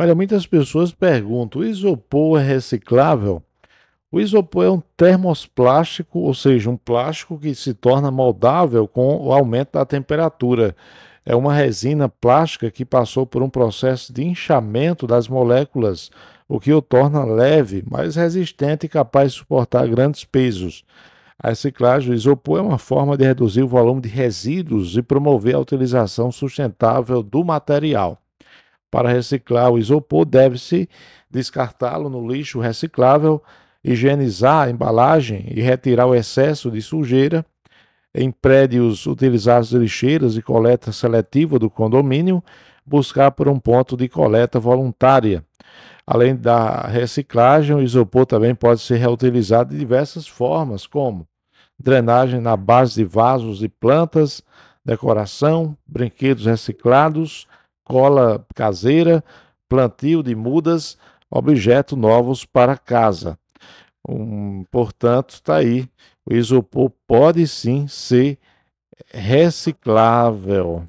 Olha, muitas pessoas perguntam: o isopor é reciclável? O isopor é um termoplástico, ou seja, um plástico que se torna moldável com o aumento da temperatura. É uma resina plástica que passou por um processo de inchamento das moléculas, o que o torna leve, mais resistente e capaz de suportar grandes pesos. A reciclagem do isopor é uma forma de reduzir o volume de resíduos e promover a utilização sustentável do material. Para reciclar o isopor, deve-se descartá-lo no lixo reciclável, higienizar a embalagem e retirar o excesso de sujeira. Em prédios, utilizados lixeiras e coleta seletiva do condomínio, buscar por um ponto de coleta voluntária. Além da reciclagem, o isopor também pode ser reutilizado de diversas formas, como drenagem na base de vasos e plantas, decoração, brinquedos reciclados, cola caseira, plantio de mudas, objetos novos para casa. Um, portanto, está aí. O isopor pode sim ser reciclável.